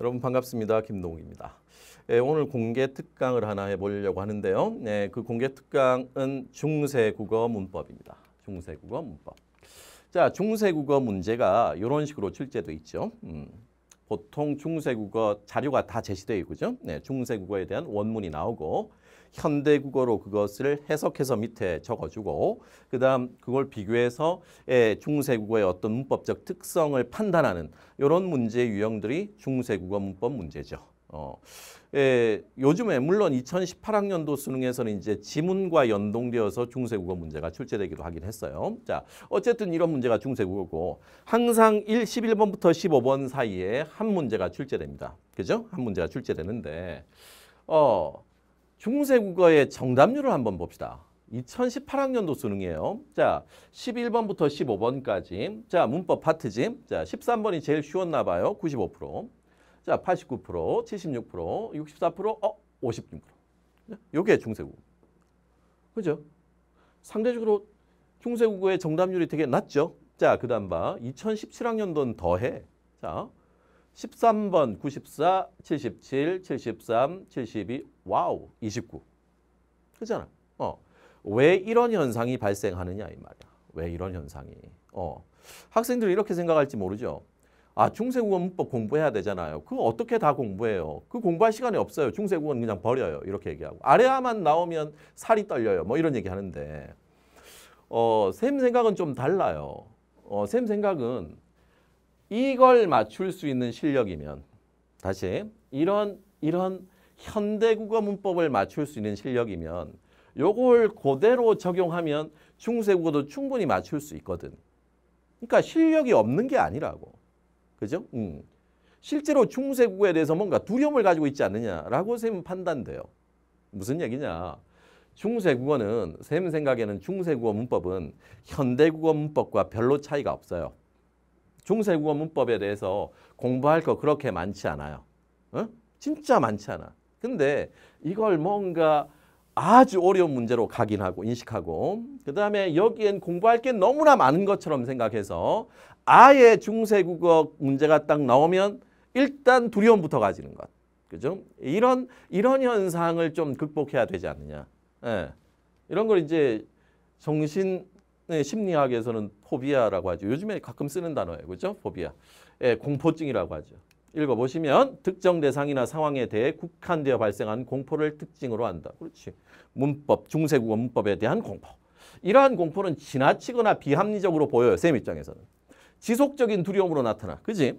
여러분 반갑습니다. 김동욱입니다. 예, 오늘 공개 특강을 하나 해보려고 하는데요. 예, 그 공개 특강은 중세국어 문법입니다. 중세국어 문법. 자, 중세국어 문제가 이런 식으로 출제돼 있죠. 음, 보통 중세국어 자료가 다 제시돼 있고죠. 네, 중세국어에 대한 원문이 나오고 현대 국어로 그것을 해석해서 밑에 적어주고 그다음 그걸 비교해서 예, 중세 국어의 어떤 문법적 특성을 판단하는 이런 문제 유형들이 중세 국어 문법 문제죠. 어, 예, 요즘에 물론 2018학년도 수능에서는 이제 지문과 연동되어서 중세국어 문제가 출제되기도 하긴 했어요. 자, 어쨌든 이런 문제가 중세국어고 항상 1, 11번부터 15번 사이에 한 문제가 출제됩니다. 그죠? 한 문제가 출제되는데 어, 중세 국어의 정답률을 한번 봅시다. 2018학년도 수능이에요. 자, 11번부터 15번까지. 자, 문법 파트지. 자, 13번이 제일 쉬웠나 봐요. 95%. 자, 89%, 76%, 64%, 어, 56%. 요게 중세국. 그죠? 상대적으로 중세국어의 정답률이 되게 낮죠? 자, 그다음 봐. 2017학년도는 더해. 자, 13번 94, 77, 73, 72, 와우 29. 그잖아. 어. 왜 이런 현상이 발생하느냐 이 말이야. 왜 이런 현상이. 어. 학생들이 이렇게 생각할지 모르죠. 아 중세국어 문법 공부해야 되잖아요. 그거 어떻게 다 공부해요. 그 공부할 시간이 없어요. 중세국어는 그냥 버려요. 이렇게 얘기하고. 아래아만 나오면 살이 떨려요. 뭐 이런 얘기 하는데 어, 샘 생각은 좀 달라요. 어, 샘 생각은 이걸 맞출 수 있는 실력이면 다시 이런 이런 현대 국어 문법을 맞출 수 있는 실력이면 요걸 그대로 적용하면 중세 국어도 충분히 맞출 수 있거든. 그러니까 실력이 없는 게 아니라고. 그죠? 음. 실제로 중세 국어에 대해서 뭔가 두려움을 가지고 있지 않느냐라고 쌤은 판단돼요. 무슨 얘기냐. 중세 국어는 쌤 생각에는 중세 국어 문법은 현대 국어 문법과 별로 차이가 없어요. 중세국어 문법에 대해서 공부할 거 그렇게 많지 않아요. 어? 진짜 많지 않아. 근데 이걸 뭔가 아주 어려운 문제로 각인하고 인식하고 그 다음에 여기엔 공부할 게 너무나 많은 것처럼 생각해서 아예 중세국어 문제가 딱 나오면 일단 두려움부터 가지는 것. 그죠? 이런 이런 현상을 좀 극복해야 되지 않느냐. 예. 이런 걸 이제 정신 네, 심리학에서는 포비아라고 하죠. 요즘에 가끔 쓰는 단어예요. 그렇죠? 포비아. 예, 공포증이라고 하죠. 읽어보시면 특정 대상이나 상황에 대해 국한되어 발생한 공포를 특징으로 한다. 그렇지. 문법, 중세국어 문법에 대한 공포. 이러한 공포는 지나치거나 비합리적으로 보여요. 쌤 입장에서는. 지속적인 두려움으로 나타나. 그지?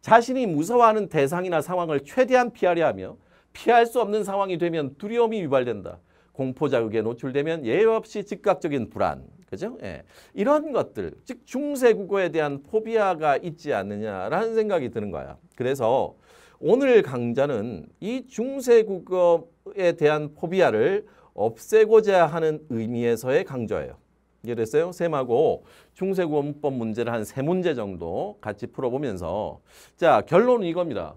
자신이 무서워하는 대상이나 상황을 최대한 피하려 하며 피할 수 없는 상황이 되면 두려움이 유발된다. 공포 자극에 노출되면 예외 없이 즉각적인 불안, 그죠? 예. 이런 것들, 즉 중세 국어에 대한 포비아가 있지 않느냐라는 생각이 드는 거야. 그래서 오늘 강좌는 이 중세 국어에 대한 포비아를 없애고자 하는 의미에서의 강좌예요 이해됐어요? 셈하고 중세 국어법 문제를 한 세 문제 정도 같이 풀어보면서 자 결론은 이겁니다.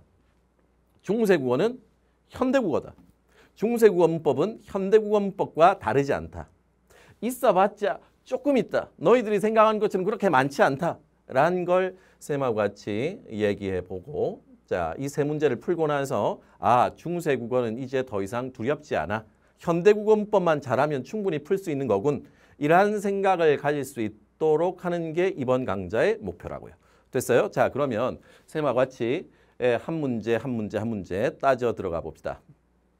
중세 국어는 현대 국어다. 중세 국어문법은 현대 국어문법과 다르지 않다. 있어봤자 조금 있다. 너희들이 생각한 것처럼 그렇게 많지 않다. 라는 걸 쌤하고 같이 얘기해보고 자, 이 세 문제를 풀고 나서 아, 중세 국어는 이제 더 이상 두렵지 않아. 현대 국어 문법만 잘하면 충분히 풀 수 있는 거군. 이러 생각을 가질 수 있도록 하는 게 이번 강좌의 목표라고요. 됐어요? 자, 그러면 쌤하고 같이 한 문제 한 문제 한 문제 따져 들어가 봅시다.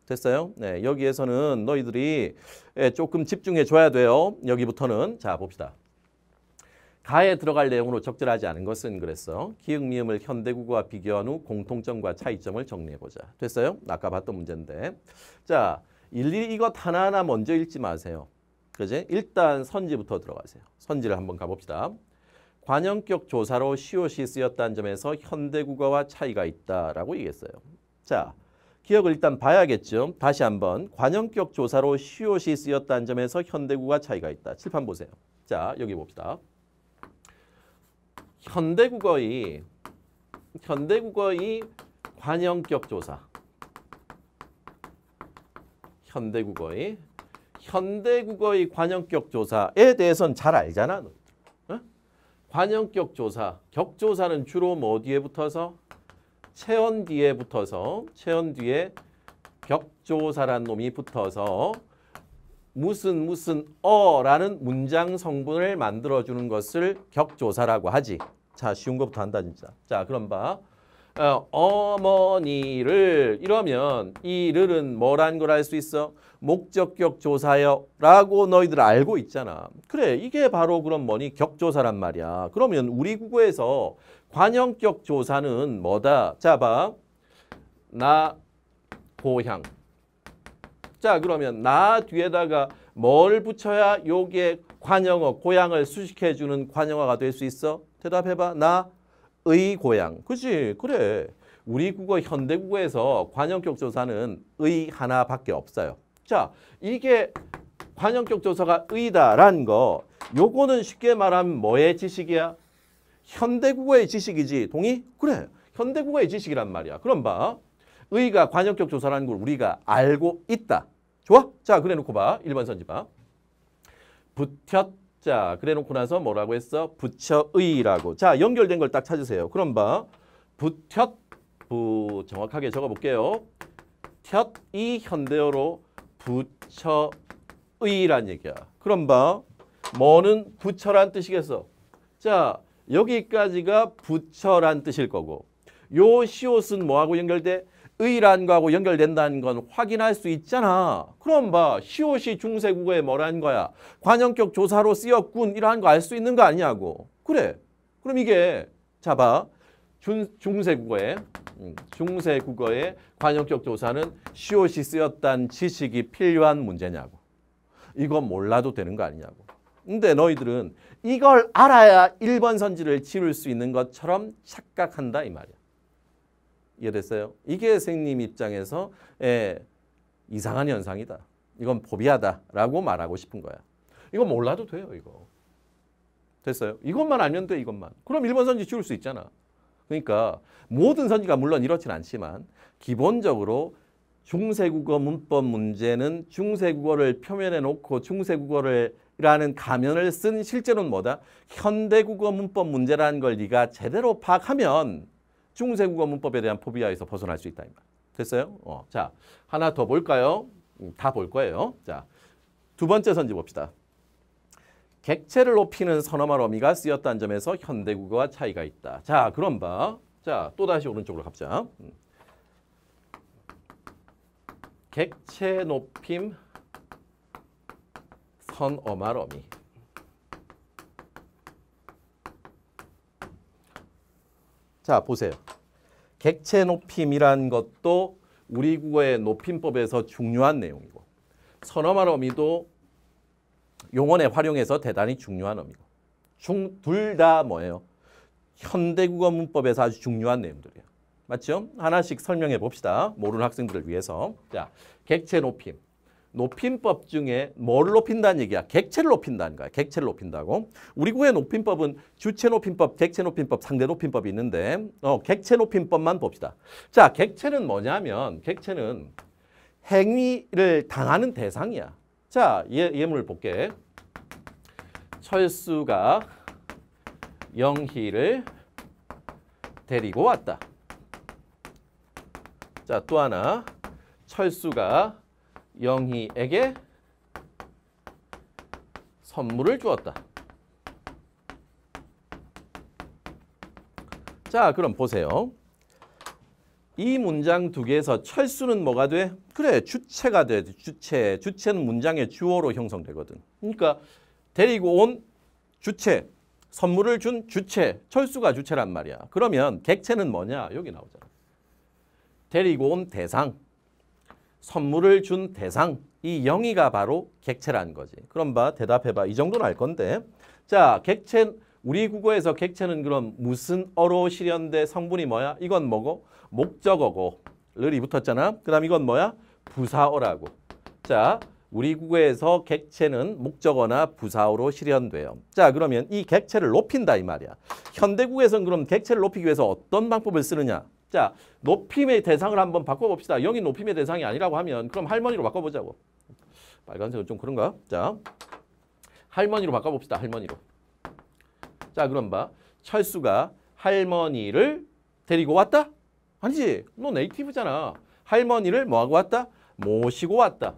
됐어요? 네, 여기에서는 너희들이 예, 조금 집중해 줘야 돼요. 여기부터는 자 봅시다. 가에 들어갈 내용으로 적절하지 않은 것은 그랬어. 기역 미음을 현대국어와 비교한 후 공통점과 차이점을 정리해 보자. 됐어요? 아까 봤던 문제인데. 자, 일일이 이것 하나하나 먼저 읽지 마세요. 그지? 일단 선지부터 들어가세요. 선지를 한번 가봅시다. 관형격 조사로 시옷이 쓰였다는 점에서 현대국어와 차이가 있다라고 얘기했어요. 자, 기억을 일단 봐야겠죠. 다시 한번 관형격 조사로 시옷이 쓰였다는 점에서 현대구가 차이가 있다. 칠판 보세요. 자 여기 봅시다. 현대국어의 현대국어의 관형격 조사 현대국어의 현대국어의 관형격 조사에 대해서는 잘 알잖아. 어? 관형격 조사, 격조사는 주로 뭐 어디에 붙어서? 체언 뒤에 붙어서 체언 뒤에 격조사란 놈이 붙어서 무슨 무슨 어라는 문장 성분을 만들어주는 것을 격조사라고 하지. 자 쉬운 것부터 한다 진짜. 자 그럼 봐. 어, 어머니를 이러면 이 를은 뭐란 걸알 수 있어? 목적격 조사여 라고 너희들 알고 있잖아. 그래 이게 바로 그럼 뭐니 격조사란 말이야. 그러면 우리 국어에서 관형격 조사는 뭐다? 잡아. 나, 고향. 자 그러면 나 뒤에다가 뭘 붙여야 요게 관형어, 고향을 수식해주는 관형어가 될 수 있어? 대답해봐. 나, 의, 고향. 그지 그래. 우리 국어, 현대 국어에서 관형격 조사는 의 하나밖에 없어요. 자, 이게 관형격 조사가 의다라거 요거는 쉽게 말하면 뭐의 지식이야? 현대국어의 지식이지. 동의? 그래. 현대국어의 지식이란 말이야. 그럼 봐. 의가 관역격 조사라는 걸 우리가 알고 있다. 좋아? 자, 그래 놓고 봐. 1번 선지 봐. 붙였자. 그래 놓고 나서 뭐라고 했어? 붙여의라고. 자, 연결된 걸 딱 찾으세요. 그럼 봐. 붙였 부 정확하게 적어 볼게요. 혓이 현대어로 부처의란 얘기야. 그럼 봐. 뭐는 부처란 뜻이겠어. 자, 여기까지가 부처란 뜻일 거고 요 시옷은 뭐하고 연결돼? 의란 거하고 연결된다는 건 확인할 수 있잖아. 그럼 봐. 시옷이 중세국어에 뭐라는 거야? 관형격 조사로 쓰였군. 이러한 거 알 수 있는 거 아니냐고. 그래. 그럼 이게 자 봐. 중세국어에 음, 중세국어에 관형격 조사는 시옷이 쓰였다는 지식이 필요한 문제냐고. 이거 몰라도 되는 거 아니냐고. 근데 너희들은 이걸 알아야 1번 선지를 지울 수 있는 것처럼 착각한다 이 말이야. 이해됐어요? 이게 생님 입장에서 에, 예, 이상한 현상이다. 이건 보비하다라고 말하고 싶은 거야. 이거 몰라도 돼요, 이거. 됐어요? 이것만 알면 돼, 이것만. 그럼 1번 선지 지울 수 있잖아. 그러니까 모든 선지가 물론 이렇진 않지만 기본적으로 중세국어 문법 문제는 중세국어를 표면에 놓고 중세국어를 라는 가면을 쓴 실제로는 뭐다? 현대국어 문법 문제라는 걸 네가 제대로 파악하면 중세국어 문법에 대한 포비아에서 벗어날 수 있다. 됐어요? 어, 자, 하나 더 볼까요? 음, 다볼 거예요. 자, 두 번째 선지 봅시다. 객체를 높이는 선어말 어미가 쓰였다는 점에서 현대국어와 차이가 있다. 자, 그럼 봐. 자, 또다시 오른쪽으로 갑자 음. 객체 높임 큰 어마러미. 자, 보세요. 객체 높임이란 것도 우리 국어의 높임법에서 중요한 내용이고 선어말 어미도 용언에 활용해서 대단히 중요한 어미고 둘 다 뭐예요? 현대국어 문법에서 아주 중요한 내용들이에요. 맞죠? 하나씩 설명해 봅시다. 모르는 학생들을 위해서. 자, 객체 높임. 높임법 중에 뭘 높인다는 얘기야? 객체를 높인다는 거야. 객체를 높인다고. 우리 구의 높임법은 주체 높임법, 객체 높임법, 상대 높임법이 있는데 어, 객체 높임법만 봅시다. 자, 객체는 뭐냐면 객체는 행위를 당하는 대상이야. 자, 예, 예문을 볼게. 철수가 영희를 데리고 왔다. 자, 또 하나. 철수가 영희에게 선물을 주었다. 자, 그럼 보세요. 이 문장 두 개에서 철수는 뭐가 돼? 그래, 주체가 돼. 주체. 주체는 문장의 주어로 형성되거든. 그러니까 데리고 온 주체, 선물을 준 주체, 철수가 주체란 말이야. 그러면 객체는 뭐냐? 여기 나오잖아. 데리고 온 대상. 선물을 준 대상 이 영이가 바로 객체라는 거지. 그럼 봐 대답해봐. 이 정도는 알 건데 자 객체 우리 국어에서 객체는 그럼 무슨 어로 실현돼 성분이 뭐야? 이건 뭐고? 목적어고 를이 붙었잖아. 그 다음 이건 뭐야? 부사어라고. 자 우리 국어에서 객체는 목적어나 부사어로 실현돼요. 자 그러면 이 객체를 높인다 이 말이야. 현대국에서는 그럼 객체를 높이기 위해서 어떤 방법을 쓰느냐? 자, 높임의 대상을 한번 바꿔봅시다. 0이 높임의 대상이 아니라고 하면 그럼 할머니로 바꿔보자고. 빨간색은 좀 그런가? 자, 할머니로 바꿔봅시다. 할머니로. 자, 그럼 봐. 철수가 할머니를 데리고 왔다? 아니지. 너 네이티브잖아. 할머니를 뭐하고 왔다? 모시고 왔다.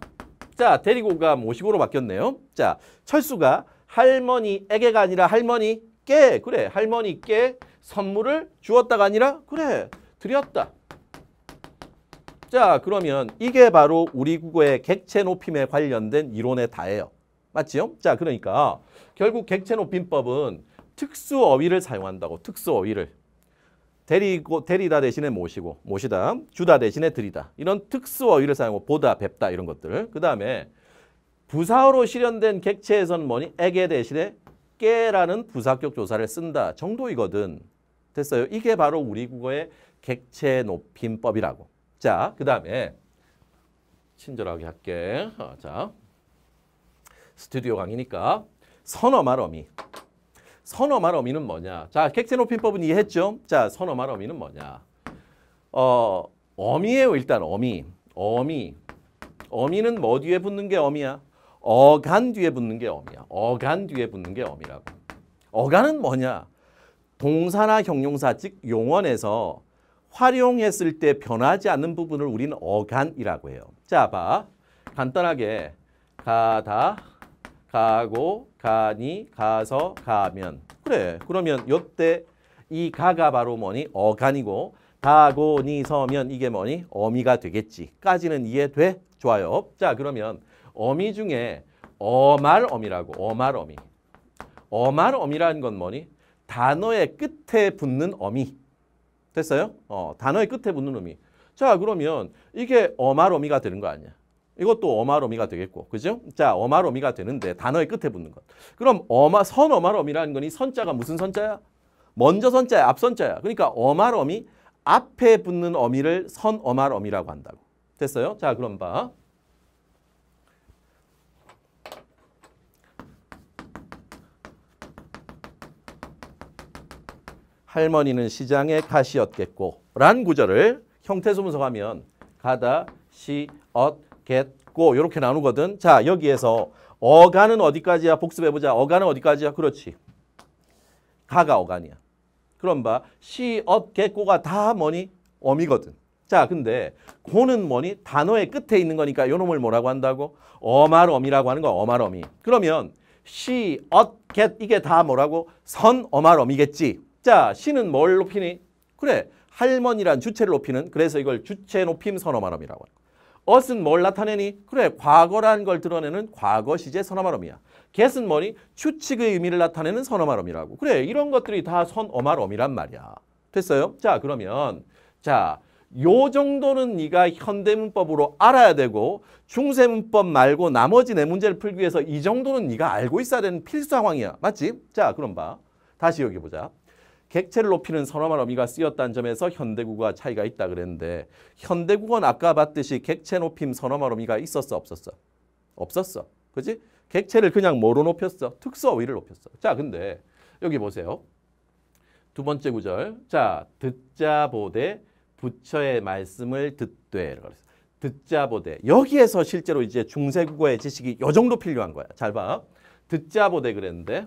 자, 데리고가 모시고로 바뀌었네요. 자, 철수가 할머니에게가 아니라 할머니께 그래 할머니께 선물을 주었다가 아니라 그래 드렸다. 자 그러면 이게 바로 우리 국어의 객체 높임에 관련된 이론에 다해요. 맞지요? 자 그러니까 결국 객체 높임법은 특수 어휘를 사용한다고 특수 어휘를 데리고 데리다 대신에 모시고 모시다 주다 대신에 들이다 이런 특수 어휘를 사용하고 보다 뵙다 이런 것들 그 다음에 부사어로 실현된 객체에서는 뭐니 에게 대신에 깨라는 부사격 조사를 쓴다 정도이거든 됐어요 이게 바로 우리 국어의 객체 높임법이라고. 자, 그 다음에 친절하게 할게. 어, 자, 스튜디오 강의니까 선어말 어미. 선어말 어미는 뭐냐? 자, 객체 높임법은 이해했죠? 자, 선어말 어미는 뭐냐? 어, 어미예요. 일단 어미. 어미. 어미는 뭐 뒤에 붙는 게 어미야? 어간 뒤에 붙는 게 어미야. 어간 뒤에 붙는 게 어미라고. 어간은 뭐냐? 동사나 형용사 즉 용언에서 활용했을 때 변하지 않는 부분을 우리는 어간이라고 해요. 자, 봐. 간단하게 가다, 가고, 가니, 가서, 가면. 그래, 그러면 요때 이 가가 바로 뭐니? 어간이고 다고, 니, 서면 이게 뭐니? 어미가 되겠지. 까지는 이해돼? 좋아요. 자, 그러면 어미 중에 어말어미라고, 어말어미. 어말어미라는 건 뭐니? 단어의 끝에 붙는 어미. 됐어요? 어, 단어의 끝에 붙는 의미. 자, 그러면 이게 어마로미가 되는 거 아니야. 이것도 어마로미가 되겠고, 그죠? 자, 어마로미가 되는데 단어의 끝에 붙는 것. 그럼 어마, 선어마로미라는 건 이 선자가 무슨 선자야? 먼저 선자야, 앞 선자야. 그러니까 어마로미, 앞에 붙는 어미를 선어마로미라고 한다고. 됐어요? 자, 그럼 봐. 할머니는 시장에가시었겠고란 구절을 형태소문서 하면 가다, 시, 엇, 겠고 이렇게 나누거든. 자 여기에서 어간은 어디까지야? 복습해보자. 어간은 어디까지야? 그렇지. 가가 어간이야. 그럼 봐. 시, 엇, 겠고가 다 뭐니? 어미거든. 자 근데 고는 뭐니? 단어의 끝에 있는 거니까 요놈을 뭐라고 한다고? 어말어미라고 하는 거야. 어말어미. 그러면 시, 엇, 겟 이게 다 뭐라고? 선어말어미겠지. 자, 신은 뭘 높이니? 그래, 할머니란 주체를 높이는 그래서 이걸 주체 높임 선어말음이라고 하는 어은 뭘 나타내니? 그래, 과거라는 걸 드러내는 과거 시제 선어말음이야겟은 뭐니? 추측의 의미를 나타내는 선어말음이라고 그래, 이런 것들이 다 선어말음이란 말이야. 됐어요? 자, 그러면 자, 요 정도는 네가 현대문법으로 알아야 되고 중세문법 말고 나머지 내 네 문제를 풀기 위해서 이 정도는 네가 알고 있어야 되는 필수 상황이야. 맞지? 자, 그럼 봐. 다시 여기 보자. 객체를 높이는 선어만어미가 쓰였다는 점에서 현대국어와 차이가 있다 그랬는데 현대국어는 아까 봤듯이 객체 높임 선어만어미가 있었어 없었어? 없었어. 그지 객체를 그냥 뭐로 높였어? 특수어휘를 높였어. 자 근데 여기 보세요. 두 번째 구절. 자 듣자 보되 부처의 말씀을 듣되 듣자 보되 여기에서 실제로 이제 중세국어의 지식이 요 정도 필요한 거야. 잘 봐. 듣자 보되 그랬는데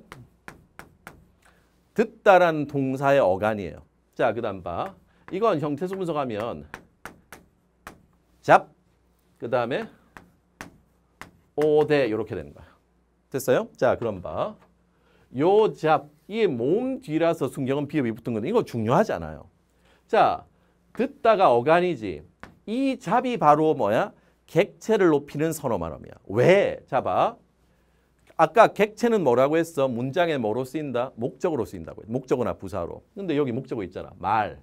듣다란 동사의 어간이에요. 자, 그 다음 봐. 이건 형태수 분석하면 잡, 그 다음에 오대 이렇게 되는 거야. 됐어요? 자, 그럼 봐. 요 잡, 이몸 뒤라서 순경은 비읍 붙은 건데 이거 중요하지 아요 자, 듣다가 어간이지. 이 잡이 바로 뭐야? 객체를 높이는 선어말음이야. 왜? 잡아. 아까 객체는 뭐라고 했어? 문장에 뭐로 쓰인다? 목적으로 쓰인다고 했 목적어나 부사로. 근데 여기 목적어 있잖아. 말.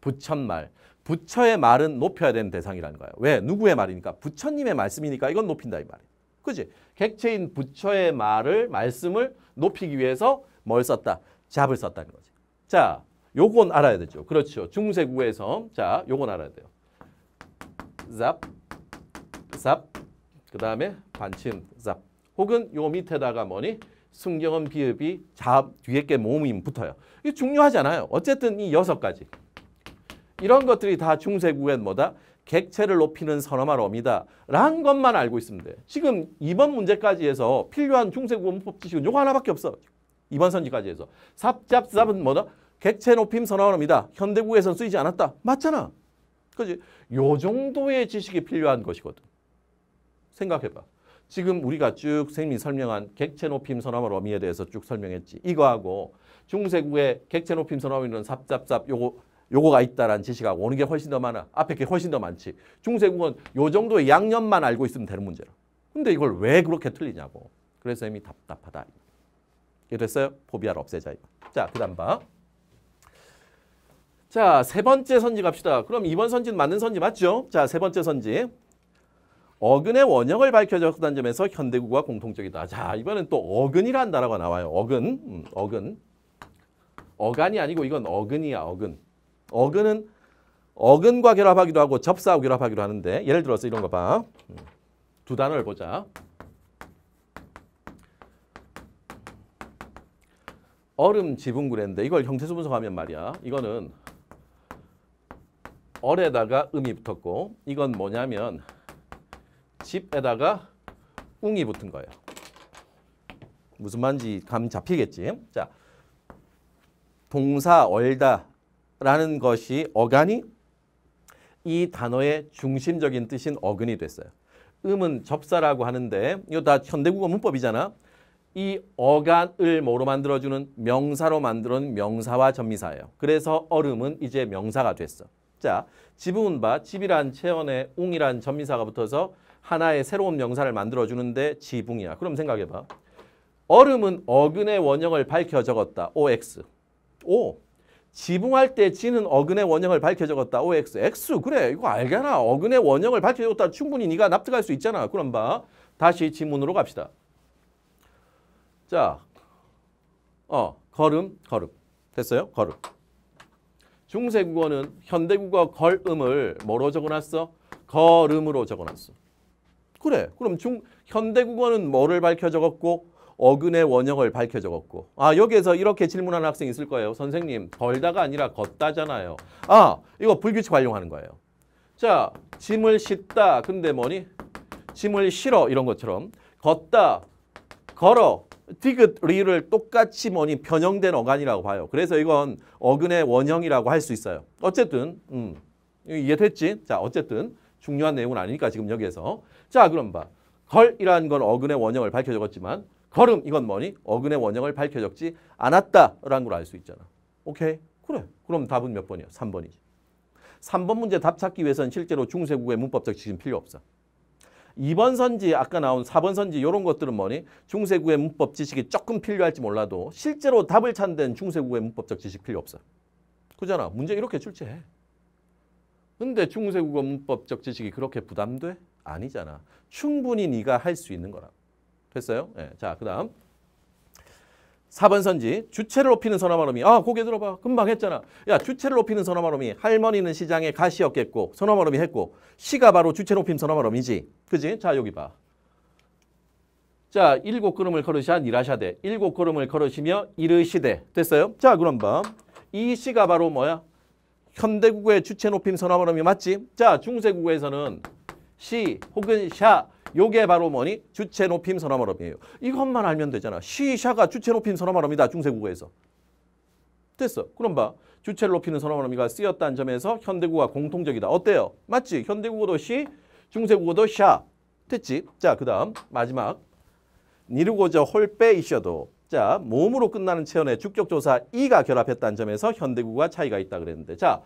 부천말. 부처의 말은 높여야 되는 대상이라는 거야. 왜? 누구의 말이니까? 부처님의 말씀이니까 이건 높인다 이 말이야. 그지? 객체인 부처의 말을 말씀을 높이기 위해서 뭘 썼다? 잡을 썼다는 거지. 자, 요건 알아야 되죠. 그렇죠. 중세구에서 자, 요건 알아야 돼요. 잡, 잡, 그 다음에 반침, 잡. 혹은 요 밑에다가 뭐니? 순경은 비읍이 자 뒤에 게 모음이 붙어요. 이게 중요하잖아요. 어쨌든 이 여섯 가지. 이런 것들이 다 중세구엔 뭐다? 객체를 높이는 선어말 어미다. 라는 것만 알고 있으면 돼. 지금 이번 문제까지 해서 필요한 중세구원법 지식은 요거 하나밖에 없어. 이번 선지까지 해서. 삽잡삽은 뭐다? 객체 높임 선어말 어미다. 현대구에선 쓰이지 않았다. 맞잖아. 그지? 요 정도의 지식이 필요한 것이거든. 생각해봐. 지금 우리가 쭉 선생님이 설명한 객체 높임 선화물 어미에 대해서 쭉 설명했지. 이거하고 중세국의 객체 높임 선화물은 삽잡잡 요거 요거가 있다라는 지식하고 오는 게 훨씬 더 많아. 앞에 게 훨씬 더 많지. 중세국은 요 정도의 양념만 알고 있으면 되는 문제라. 근데 이걸 왜 그렇게 틀리냐고. 그래서 이미 답답하다. 이랬어요. 포비아를 없애자. 자, 그 다음 봐. 자, 세 번째 선지 갑시다. 그럼 이번 선지는 맞는 선지 맞죠? 자, 세 번째 선지. 어근의 원형을 밝혀졌다는 점에서 현대구가 공통적이다. 자, 이번엔 또어근이라 단어가 나와요. 어근, 음, 어근. 어간이 아니고 이건 어근이야, 어근. 어근은 어근과 결합하기도 하고 접사하고 결합하기도 하는데 예를 들어서 이런 거 봐. 음, 두 단어를 보자. 얼음 지분구래인데 이걸 형태수 분석하면 말이야. 이거는 얼에다가 음이 붙었고 이건 뭐냐면 집에다가 웅이 붙은 거예요. 무슨 말인지 감 잡히겠지? 자, 동사 얼다라는 것이 어간이 이 단어의 중심적인 뜻인 어근이 됐어요. 음은 접사라고 하는데 이거 다 현대국어 문법이잖아. 이 어간을 뭐로 만들어주는 명사로 만들어 명사와 전미사예요. 그래서 얼음은 이제 명사가 됐어. 자, 지부운 집이란 체언에 웅이란 전미사가 붙어서 하나의 새로운 명사를 만들어주는데 지붕이야. 그럼 생각해봐. 얼음은 어근의 원형을 밝혀 적었다. OX. O. 지붕할 때 지는 어근의 원형을 밝혀 적었다. OX. X. 그래. 이거 알잖아. 어근의 원형을 밝혀 적었다. 충분히 네가 납득할 수 있잖아. 그럼 봐. 다시 지문으로 갑시다. 자. 어. 걸음. 걸음. 됐어요? 걸음. 중세국어는 현대국어 걸음을 뭐로 적어놨어? 걸음으로 적어놨어. 그래. 그럼 중 현대국어는 뭐를 밝혀 적었고 어근의 원형을 밝혀 적었고 아 여기에서 이렇게 질문하는 학생이 있을 거예요. 선생님 덜다가 아니라 걷다잖아요. 아 이거 불규칙 활용하는 거예요. 자 짐을 싣다 근데 뭐니? 짐을 실어 이런 것처럼 걷다 걸어 디귿 리를 똑같이 뭐니 변형된 어간이라고 봐요. 그래서 이건 어근의 원형이라고 할 수 있어요. 어쨌든 음 이해됐지? 자 어쨌든 중요한 내용은 아니니까 지금 여기에서 자 그럼 봐. 걸이라는 건 어근의 원형을 밝혀 적지만 걸음 이건 뭐니? 어근의 원형을 밝혀 적지 않았다라는 걸 알 수 있잖아. 오케이? 그래. 그럼 답은 몇 번이야? 3번이지. 3번 문제 답 찾기 위해서는 실제로 중세국의 문법적 지식 필요 없어. 2번 선지, 아까 나온 4번 선지 이런 것들은 뭐니? 중세국의 문법 지식이 조금 필요할지 몰라도 실제로 답을 찾는 데는 중세국의 문법적 지식 필요 없어. 그잖아. 문제 이렇게 출제해. 근데 중세국어 문법적 지식이 그렇게 부담돼? 아니잖아. 충분히 네가 할 수 있는 거라. 됐어요? 네. 자, 그 다음. 4번 선지 주체를 높이는 선화마름이 아 고개 들어봐 금방 했잖아 야 주체를 높이는 선화마름이 할머니는 시장에 가시였겠고 선화마름이 했고 시가 바로 주체 높임 선화마름이지 그지 자 여기 봐자 일곱 걸음을 걸으시아 일하샤되 일곱 걸음을 걸으시며 이르시되 됐어요 자 그럼 봐이 시가 바로 뭐야 현대국의 주체 높임 선화마름이 맞지 자 중세국에서는 시 혹은 샤 요게 바로 뭐니? 주체 높임 선화말음이에요. 이것만 알면 되잖아. 시, 샤가 주체 높임 선화말음이다. 중세국어에서. 됐어. 그럼 봐. 주체를 높이는 선화말음이가 쓰였다는 점에서 현대국어가 공통적이다. 어때요? 맞지? 현대국어도 시, 중세국어도 샤. 됐지? 자, 그 다음 마지막. 니르고저 홀빼이셔도 자, 몸으로 끝나는 체언에 축적조사 이가 결합했다는 점에서 현대국어와 차이가 있다 그랬는데 자,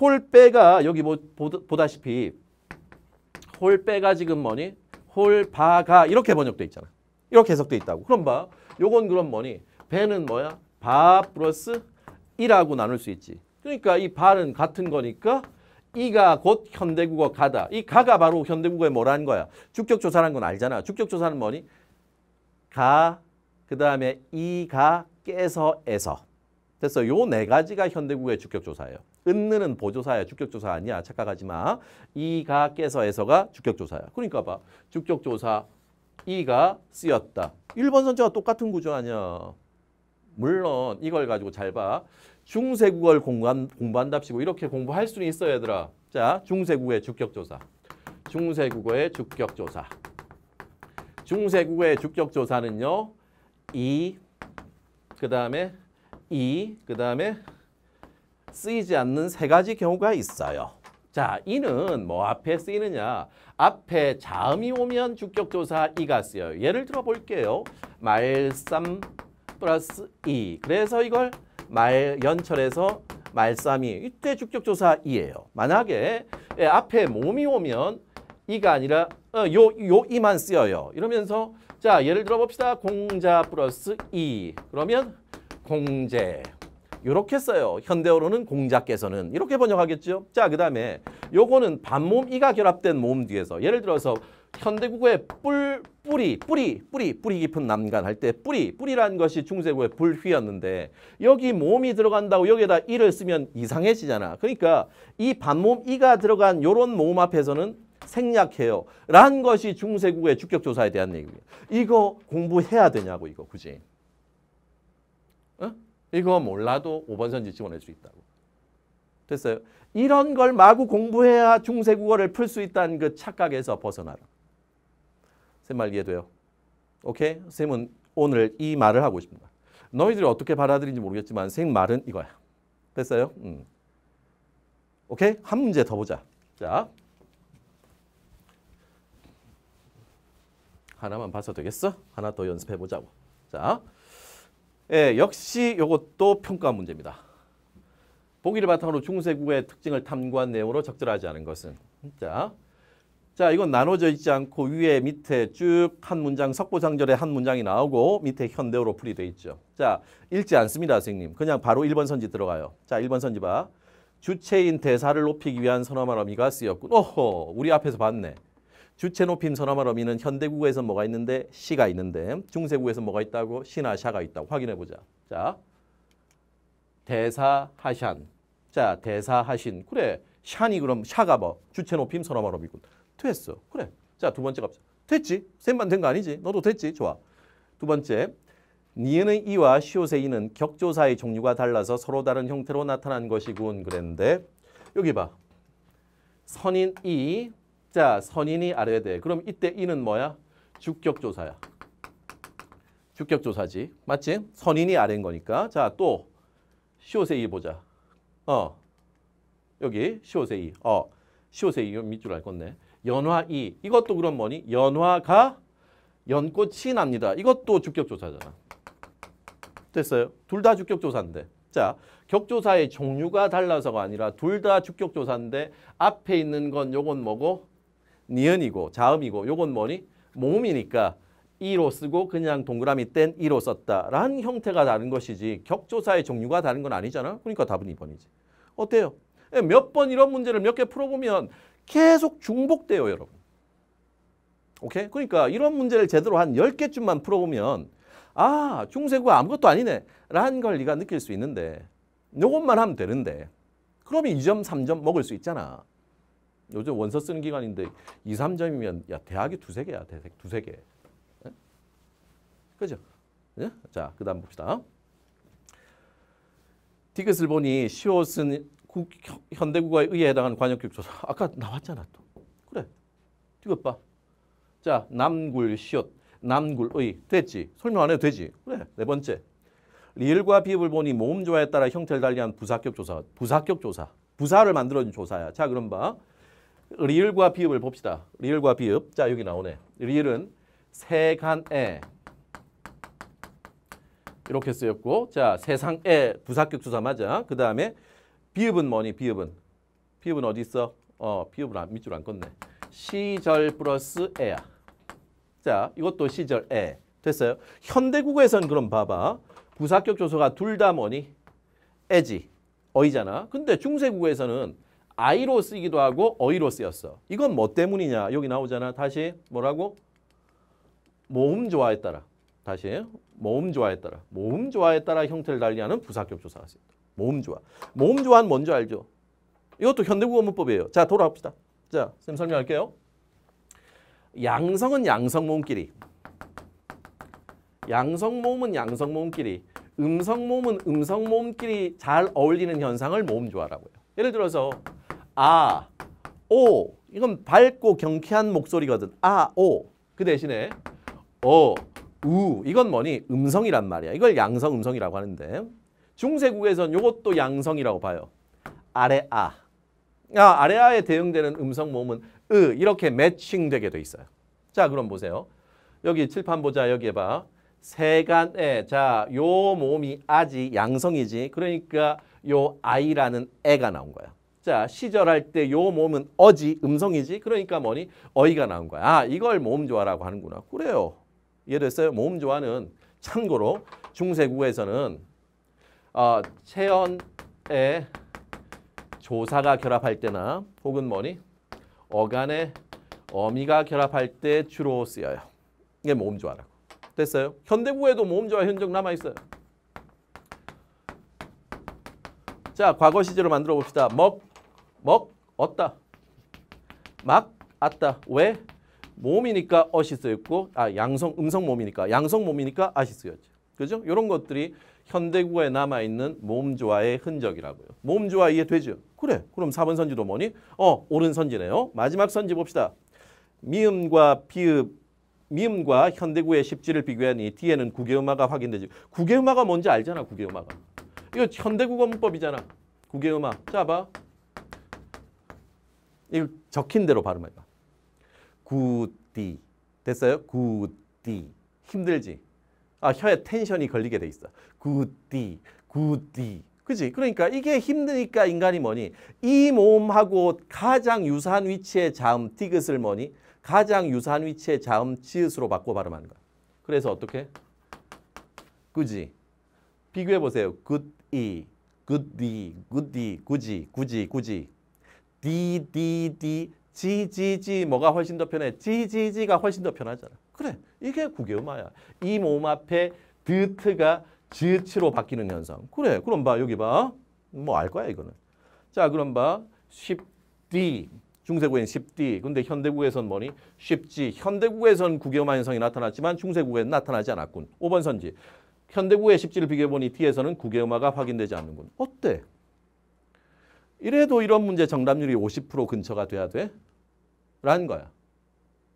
홀빼가 여기 뭐, 보다시피 홀빼가 지금 뭐니? 홀바가 이렇게 번역돼 있잖아. 이렇게 해석돼 있다고. 그럼 봐. 요건 그럼 뭐니? 배는 뭐야? 바 플러스 이라고 나눌 수 있지. 그러니까 이 바는 같은 거니까 이가 곧 현대국어 가다. 이 가가 바로 현대국어의 뭐라는 거야. 주격조사라는 건 알잖아. 주격조사는 뭐니? 가, 그 다음에 이가, 깨서, 에서. 됐어. 요 네 가지가 현대국어의 주격조사예요. 은느는 보조사야. 주격조사 아니야. 착각하지 마. 이가 깨서 에서가 주격조사야. 그러니까 봐. 주격조사 이가 쓰였다. 1번 선자와 똑같은 구조 아니야. 물론 이걸 가지고 잘 봐. 중세국어를 공부한, 공부한답시고 이렇게 공부할 수는 있어 얘들아. 자, 중세국어의 주격조사. 중세국어의 주격조사. 중세국어의 주격조사는요. 이, 그 다음에 이, 그 다음에 쓰이지 않는 세 가지 경우가 있어요. 자, 이는 뭐 앞에 쓰이느냐. 앞에 자음이 오면 주격조사 이가 쓰여요. 예를 들어 볼게요. 말삼 플러스 이. 그래서 이걸 말 연철에서 말삼이. 이때 주격조사 이예요. 만약에 예, 앞에 몸이 오면 이가 아니라 어, 요, 요 이만 쓰여요. 이러면서 자 예를 들어 봅시다. 공자 플러스 이. 그러면 공제. 이렇게 써요. 현대어로는 공자께서는 이렇게 번역하겠죠. 자, 그 다음에 요거는 반몸 이가 결합된 모음 뒤에서 예를 들어서 현대국어의 뿔, 뿌리, 뿌리, 뿌리, 뿌리 깊은 남간 할 때 뿌리, 뿌리라는 것이 중세국의 불휘였는데 여기 몸이 들어간다고 여기에다 이를 쓰면 이상해지잖아. 그러니까 이 반몸 이가 들어간 요런 모음 앞에서는 생략해요. 라는 것이 중세국의 주격조사에 대한 얘기예요. 이거 공부해야 되냐고 이거 굳이. 이거 몰라도 5번 선지 지원할 수 있다고. 됐어요? 이런 걸 마구 공부해야 중세 국어를 풀 수 있다는 그 착각에서 벗어나라. 쌤말 이해돼요? 오케이? 쌤은 오늘 이 말을 하고 싶습니다. 너희들이 어떻게 받아들인지 모르겠지만 쌤 말은 이거야. 됐어요? 음. 오케이? 한 문제 더 보자. 자. 하나만 봐서 되겠어? 하나 더 연습해보자고. 자. 예, 역시 이것도 평가 문제입니다. 보기를 바탕으로 중세국의 특징을 탐구한 내용으로 적절하지 않은 것은. 자, 자 이건 나눠져 있지 않고 위에 밑에 쭉 한 문장, 석고상절의 한 문장이 나오고 밑에 현대어로 풀이돼 있죠. 자, 읽지 않습니다, 선생님. 그냥 바로 1번 선지 들어가요. 자, 1번 선지 봐. 주체인 대사를 높이기 위한 선언말 어미가 쓰였군. 오호, 우리 앞에서 봤네. 주체 높임 선화말 어미는 현대국어에서 뭐가 있는데 시가 있는데 중세국어에서 뭐가 있다고 시나 샤가 있다고 확인해보자. 자 대사하샨 자 대사하신 그래 샨이 그럼 샤가 뭐 주체 높임 선화말 어미군 됐어 그래 자두 번째 갑시 됐지 셈만된 거 아니지 너도 됐지 좋아 두 번째 니은의 이와 시옷의 이는 격조사의 종류가 달라서 서로 다른 형태로 나타난 것이군 그랬는데 여기 봐 선인 이 자, 선인이 알아야 돼. 그럼 이때 이는 뭐야? 주격조사야. 주격조사지. 맞지? 선인이 아래인 거니까. 자, 또 시옷의 이 보자. 어. 여기 시옷의 이. 어. 시옷의 이 밑줄 알 건데. 연화 이. 이것도 그럼 뭐니? 연화가 연꽃이 납니다. 이것도 주격조사잖아. 됐어요? 둘 다 주격조사인데. 자, 격조사의 종류가 달라서가 아니라 둘 다 주격조사인데 앞에 있는 건 요건 뭐고? 니은이고 자음이고 요건 뭐니? 모음이니까 이로 쓰고 그냥 동그라미 뗀 이로 썼다라는 형태가 다른 것이지 격조사의 종류가 다른 건 아니잖아. 그러니까 답은 2번이지. 어때요? 예, 몇번 이런 문제를 몇 개 풀어보면 계속 중복돼요, 여러분. 오케이? 그러니까 이런 문제를 제대로 한 10개쯤만 풀어보면 아, 중세구가 아무것도 아니네 라는 걸 네가 느낄 수 있는데 요것만 하면 되는데 그러면 2점, 3점 먹을 수 있잖아. 요즘 원서 쓰는 기간인데 2, 3점이면 야 대학이 두 세 개야. 대학 두세 개. 예? 그죠? 네? 자, 그 다음 봅시다. 티켓을 보니 시옷은 국, 현대국어에 의해 해당하는 관역격 조사. 아까 나왔잖아 또. 그래. 이것 봐. 자, 남굴 시옷. 남굴의. 됐지. 설명 안 해도 되지. 그래. 네 번째. 리을과 비읍을 보니 모음조화에 따라 형태를 달리한 부사격 조사. 부사격 조사. 부사를 만들어준 조사야. 자, 그럼 봐. 리을과 비읍을 봅시다. 리을과 비읍. 자, 여기 나오네. 리을은 세간에 이렇게 쓰였고 자, 세상에 부사격 주사 맞아. 그 다음에 비읍은 뭐니? 비읍은. 비읍은 어디 있어? 어, 비읍을 안, 밑줄 안 껐네. 시절 플러스 에야. 자, 이것도 시절 에. 됐어요? 현대국어에선 그럼 봐봐. 부사격 조서가 둘 다 뭐니? 에지. 어이잖아. 근데 중세국어에서는 아이로 쓰이기도 하고 어이로 쓰였어. 이건 뭐 때문이냐? 여기 나오잖아. 다시 뭐라고? 모음 조화에 따라. 다시 모음 조화에 따라. 모음 조화에 따라 형태를 달리하는 부사격조사가 습니다 모음 조화. 모음 조화는 뭔지 알죠? 이것도 현대국어문법이에요. 자, 돌아갑시다. 자, 쌤 설명할게요. 양성은 양성 모음끼리. 양성 모음은 양성 모음끼리. 음성 모음은 음성 모음끼리 잘 어울리는 현상을 모음 조화라고 해요. 예를 들어서 아, 오. 이건 밝고 경쾌한 목소리거든. 아, 오. 그 대신에 어, 우. 이건 뭐니? 음성이란 말이야. 이걸 양성 음성이라고 하는데 중세국에선 이것도 양성이라고 봐요. 아래 아. 아, 아래아에 대응되는 음성 모음은 으 이렇게 매칭되게 돼 있어요. 자, 그럼 보세요. 여기 칠판 보자. 여기에 봐. 세간에 자, 요 모음이 아지 양성이지. 그러니까 요 아이라는 애가 나온 거야. 자, 시절할 때요 몸은 어지, 음성이지. 그러니까 뭐니? 어이가 나온 거야. 아, 이걸 모음 조화라고 하는구나. 그래요. 예를 들어서 모음 조화는 참고로 중세국에서는 어, 체언의 조사가 결합할 때나 혹은 뭐니? 어간에 어미가 결합할 때 주로 쓰여요. 이게 모음 조화라고 됐어요? 현대국에도 모음 조화 현적 남아있어요. 자, 과거 시제로 만들어 봅시다. 먹 먹었다. 막 았다. 왜? 몸이니까 어시 쓰였고 아 양성 음성 몸이니까 양성 몸이니까 아시 쓰였죠. 그죠? 이런 것들이 현대구에 남아있는 몸조화의 흔적이라고요. 몸조화 이해되죠? 그래. 그럼 4번 선지도 뭐니? 어, 옳은 선지네요. 마지막 선지 봅시다. 미음과 비읍, 미음과 현대구의 십지를 비교하니 뒤에는 국외음화가 확인되지. 국외음화가 뭔지 알잖아, 국외음화가. 이거 현대국어 문법이잖아. 국외음화. 자, 봐. 이거 적힌 대로 발음해봐. 구띠. 됐어요? 구띠. 힘들지? 아, 혀에 텐션이 걸리게 돼 있어. 구띠, 구띠. 그지? 그러니까 이게 힘드니까 인간이 뭐니? 이모하고 가장 유사한 위치의 자음 디귿을 뭐니? 가장 유사한 위치의 자음 지읒으로 바꿔 발음하는 거야. 그래서 어떻게? 그지? 비교해 보세요. 굿이, 굿디, 굿디, 굳이, 굳이, 굳이, 디디디 지지지 뭐가 훨씬 더 편해? G, G, G가 훨씬 더 편하잖아. 그래, 이게 구개음화야. 이몸 앞에 드트가 즈치로 바뀌는 현상. 그래, 그럼 봐, 여기 봐. 뭐 알 거야, 이거는. 자, 그럼 봐. 1 0 중세국엔 1 0 근데 현대국에선 뭐니? 1 0 현대국에선 구개음화 현상이 나타났지만 중세국엔 나타나지 않았군. 5번 선지. 현대국의 1 0를 비교해보니 D에서는 구개음화가 확인되지 않는군. 어때? 이래도 이런 문제 정답률이 50% 근처가 돼야 돼? 라는 거야.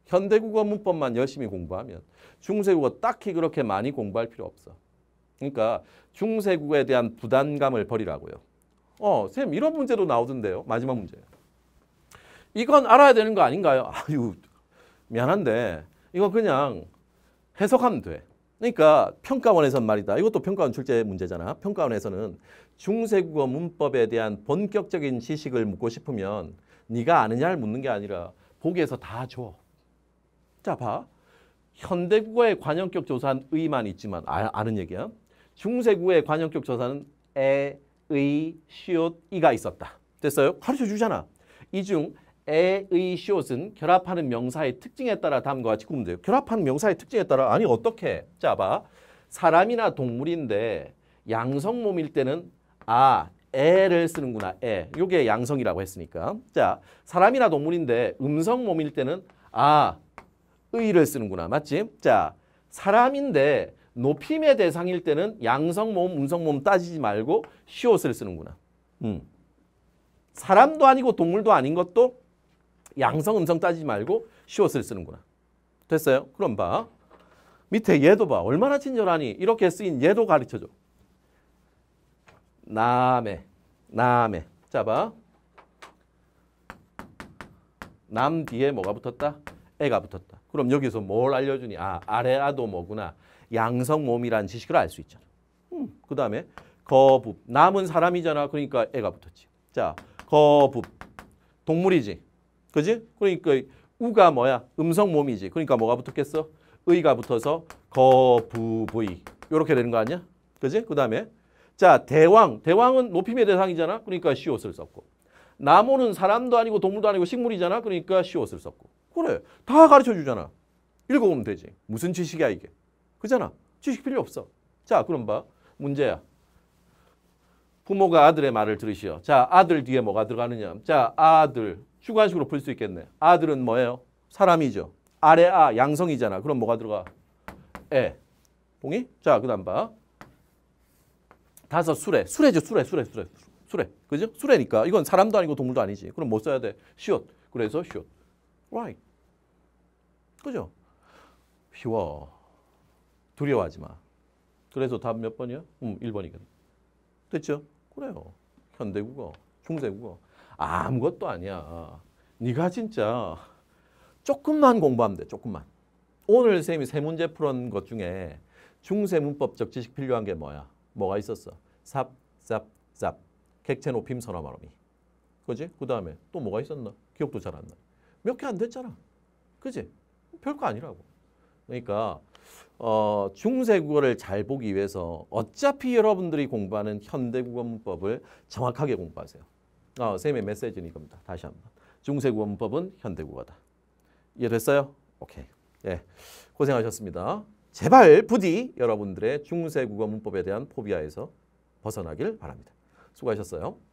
현대국어 문법만 열심히 공부하면 중세국어 딱히 그렇게 많이 공부할 필요 없어. 그러니까 중세국어에 대한 부담감을 버리라고요. 어, 쌤 이런 문제도 나오던데요. 마지막 문제. 이건 알아야 되는 거 아닌가요? 아유, 미안한데 이거 그냥 해석하면 돼. 그러니까 평가원에선 말이다. 이것도 평가원 출제 문제잖아. 평가원에서는 중세국어 문법에 대한 본격적인 지식을 묻고 싶으면 네가 아느냐를 묻는 게 아니라 보기에서 다 줘. 자, 봐. 현대국어의 관용격 조사한 의만 있지만 아, 는 얘기야. 중세국어의 관용격 조사는 에, 의, 시옷, 이가 있었다. 됐어요? 가르쳐 주잖아. 이중 에의 시옷은 결합하는 명사의 특징에 따라 다음과 같이 구분돼요. 결합하는 명사의 특징에 따라 아니 어떻게? 자 봐. 사람이나 동물인데 양성몸일 때는 아, 에를 쓰는구나. 에. 요게 양성이라고 했으니까. 자, 사람이나 동물인데 음성몸일 때는 아, 의를 쓰는구나. 맞지? 자, 사람인데 높임의 대상일 때는 양성몸, 음성몸 따지지 말고 시옷을 쓰는구나. 음. 사람도 아니고 동물도 아닌 것도 양성, 음성 따지지 말고 시옷을 쓰는구나. 됐어요? 그럼 봐. 밑에 얘도 봐. 얼마나 친절하니? 이렇게 쓰인 얘도 가르쳐줘. 남의, 남의. 자, 봐. 남 뒤에 뭐가 붙었다? 애가 붙었다. 그럼 여기서 뭘 알려주니? 아, 아래아도 뭐구나. 양성 몸이라는 지식을 알 수 있잖아. 음, 그 다음에 거북. 남은 사람이잖아. 그러니까 애가 붙었지. 자, 거북. 동물이지. 그지? 그러니까 우가 뭐야? 음성 몸이지. 그러니까 뭐가 붙었겠어? 의가 붙어서 거부부의. 이렇게 되는 거 아니야? 그지? 그 다음에 자 대왕. 대왕은 높임의 대상이잖아. 그러니까 시옷을 썼고. 나무는 사람도 아니고 동물도 아니고 식물이잖아. 그러니까 시옷을 썼고. 그래. 다 가르쳐주잖아. 읽어보면 되지. 무슨 지식이야 이게. 그잖아. 지식 필요 없어. 자 그럼 봐. 문제야. 부모가 아들의 말을 들으시오. 자 아들 뒤에 뭐가 들어가느냐. 자 아들. 주관식으로 볼 수 있겠네. 아들은 뭐예요? 사람이죠. 아래 아 양성이잖아. 그럼 뭐가 들어가? 에. 동의? 자, 그다음 봐. 다섯 수레. 수레죠. 수레. 수레. 수레. 수레. 그죠? 수레니까 이건 사람도 아니고 동물도 아니지. 그럼 못 뭐 써야 돼. 시옷. 그래서 시옷. Right. 그죠? 쉬워. 두려워하지 마. 그래서 답 몇 번이야? 음, 1번이거든. 됐죠? 그래요. 현대국어, 중세국어. 아무것도 아니야. 네가 진짜 조금만 공부하면 돼. 조금만. 오늘 쌤이 세 문제 풀은 것 중에 중세문법적 지식 필요한 게 뭐야? 뭐가 있었어? 삽, 삽, 삽. 객체 높임 선화마로미. 그지? 그 다음에 또 뭐가 있었나? 기억도 잘 안 나. 몇 개 안 됐잖아. 그지? 별거 아니라고. 그러니까 어, 중세국어를 잘 보기 위해서 어차피 여러분들이 공부하는 현대국어 문법을 정확하게 공부하세요. 아, 쌤의 메시지는 이겁니다. 다시 한번. 중세 원법은 현대 국어다. 이해됐어요? 오케이. 예. 고생하셨습니다. 제발 부디 여러분들의 중세 국어 문법에 대한 포비아에서 벗어나길 바랍니다. 수고하셨어요.